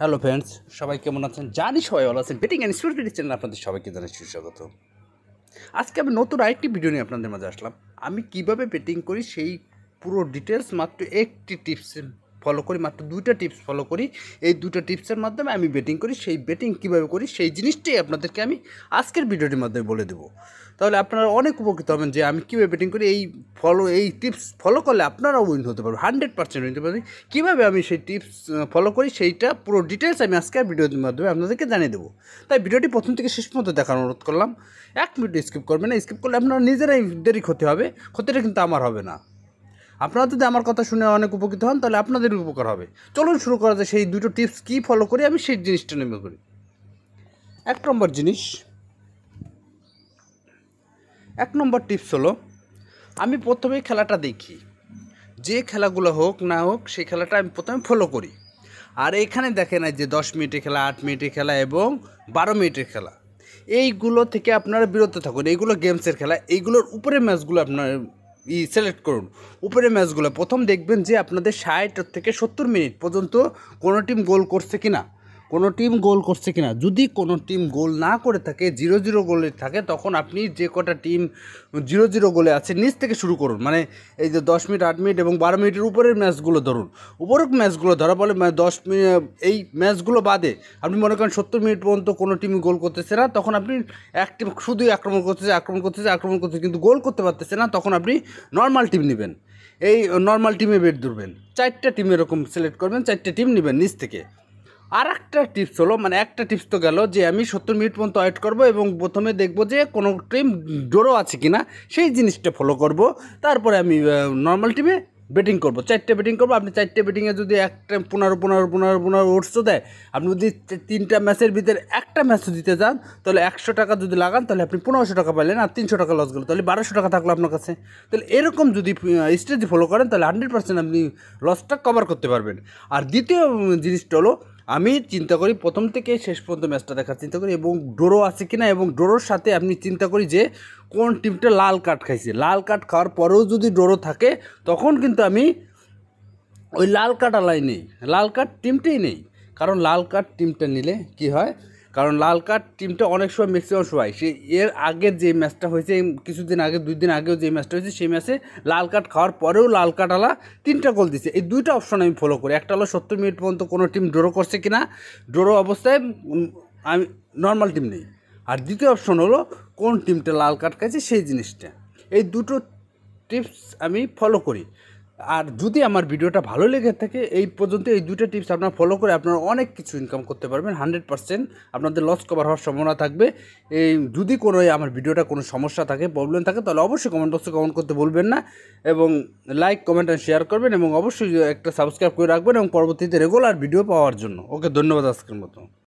hello friends সবাই কেমন আছেন জানি সবাই ভালো আছেন betting and sports betting channel আপনাদের সবাইকে জানাই সুস্বাগত আজকে আমি নতুন আরেকটি ভিডিও নিয়ে আপনাদের মাঝে আসলাম আমি কিভাবে বেটিং করি সেই পুরো ডিটেলস মাত্র একটি টিপস ফলো করি মাত্র দুইটা টিপস ফলো করি এই দুটো টিপসের মাধ্যমে আমি বেটিং করি সেই বেটিং কীভাবে করি সেই জিনিসটাই আপনাদেরকে আমি আজকের ভিডিওটির মাধ্যমে বলে দেবো তাহলে আপনারা অনেক উপকৃত হবেন যে আমি কীভাবে বেটিং করি এই ফলো এই টিপস ফলো করলে আপনারাও উইন হতে পারবেন হান্ড্রেড পার্সেন্ট উইন হতে পারবেন কীভাবে আমি সেই টিপস ফলো করি সেইটা পুরো ডিটেলস আমি আজকের ভিডিওর মাধ্যমে আপনাদেরকে জানিয়ে দেবো তাই ভিডিওটি প্রথম থেকে শেষ পর্যন্ত দেখার অনুরোধ করলাম এক মিনিট স্কিপ করবেন না স্কিপ করলে আপনারা নিজেরাই দেরি ক্ষতি হবে ক্ষতিটা কিন্তু আমার হবে না আপনারা যদি আমার কথা শুনে অনেক উপকৃত হন তাহলে আপনাদের উপকার হবে চলুন শুরু করা যায় সেই দুটো টিপস কী ফলো করি আমি সেই জিনিসটা নেমে করি এক নম্বর জিনিস এক নম্বর টিপস হলো আমি প্রথমে খেলাটা দেখি যে খেলাগুলো হোক না হোক সেই খেলাটা আমি প্রথমে ফলো করি আর এখানে দেখে না যে দশ মিনিটের খেলা আট মিনিটের খেলা এবং বারো মিনিটের খেলা এইগুলো থেকে আপনারা বিরত থাকুন এইগুলো গেমসের খেলা এইগুলোর উপরে ম্যাচগুলো আপনার ই সিলেক্ট করুন উপরের ম্যাচগুলো প্রথম দেখবেন যে আপনাদের ষাট থেকে সত্তর মিনিট পর্যন্ত কোনো টিম গোল করছে কি না কোনো টিম গোল করছে কিনা যদি কোনো টিম গোল না করে থাকে জিরো জিরো গোলে থাকে তখন আপনি যে কটা টিম জিরো জিরো গোলে আছে নিচ থেকে শুরু করুন মানে এই যে দশ মিনিট আট মিনিট এবং বারো মিনিটের উপরের ম্যাচগুলো ধরুন উপরের ম্যাচগুলো ধরা বলে দশ মিনিট এই ম্যাচগুলো বাদে আপনি মনে করেন সত্তর মিনিট পর্যন্ত কোনো টিম গোল করতেছে না তখন আপনি এক টিম শুধুই আক্রমণ করতেছে আক্রমণ করতেছে আক্রমণ করতেছে কিন্তু গোল করতে পারতেছে না তখন আপনি নর্মাল টিম নেবেন এই নর্মাল টিমে বেট ধরবেন চারটা টিম এরকম সিলেক্ট করবেন চারটে টিম নেবেন নিচ থেকে আর একটা টিপস হলো মানে একটা টিপস তো গেল যে আমি সত্তর মিনিট পর্যন্ত ওয়েট করব এবং প্রথমে দেখব যে কোনো টিম ডোরো আছে কি না সেই জিনিসটা ফলো করব তারপরে আমি নর্মাল টিমে ব্যাটিং করবো চারটে ব্যাটিং করবো আপনি চারটে ব্যাটিংয়ে যদি একটা পনেরো পনেরো পনেরো পনেরো ওটসও দেয় আপনি যদি তিনটা ম্যাচের ভিতরে একটা ম্যাচও দিতে যান তাহলে একশো টাকা যদি লাগান তাহলে আপনি পনেরোশো টাকা পাইলেন আর তিনশো টাকা লস গেল তাহলে বারোশো টাকা থাকলো আপনার কাছে তাহলে এরকম যদি স্ট্র্যাটেজি ফলো করেন তাহলে হান্ড্রেড পার্সেন্ট আপনি লসটা কভার করতে পারবেন আর দ্বিতীয় জিনিসটা হলো আমি চিন্তা করি প্রথম থেকে শেষ পর্যন্ত ম্যাচটা দেখার চিন্তা করি এবং ডোরো আছে কিনা এবং ডোরোর সাথে আপনি চিন্তা করি যে কোন টিমটা লাল কার্ড খাইছে লাল কার্ড খাওয়ার পরেও যদি ডোরো থাকে তখন কিন্তু আমি ওই লাল কার্ড আলাই নেই লাল কার্ড টিমটাই নেই কারণ লাল কার্ড টিমটা নিলে কি হয় কারণ লাল কার্ড টিমটা অনেক সময় ম্যাক্সিমাম সবাই সে এর আগের যে ম্যাচটা হয়েছে কিছুদিন আগে দুই দিন আগেও যে ম্যাচটা হয়েছে সেই ম্যাচে লাল কার্ড খাওয়ার পরেও লাল কার্ডওয়ালা তিনটা গোল দিচ্ছে এই দুইটা অপশন আমি ফলো করি একটা হলো সত্তর মিনিট পর্যন্ত কোনো টিম ড্রো করছে কি না ড্রো অবস্থায় আমি নর্মাল টিম নেই আর দ্বিতীয় অপশন হলো কোন টিমটা লাল কার্ড খাইছে সেই জিনিসটা এই দুটো টিপস আমি ফলো করি আর যদি আমার ভিডিওটা ভালো লেগে থাকে এই পর্যন্ত এই দুটো টিপস আপনারা ফলো করে আপনারা অনেক কিছু ইনকাম করতে পারবেন হান্ড্রেড পার্সেন্ট আপনাদের লস কভার হওয়ার সম্ভাবনা থাকবে এই যদি কোনো আমার ভিডিওটা কোনো সমস্যা থাকে প্রবলেম থাকে তাহলে অবশ্যই কমেন্ট বক্সে কমেন্ট করতে বলবেন না এবং লাইক কমেন্ট আর শেয়ার করবেন এবং অবশ্যই একটা সাবস্ক্রাইব করে রাখবেন এবং পরবর্তীতে রেগুলার ভিডিও পাওয়ার জন্য ওকে ধন্যবাদ আজকের মতো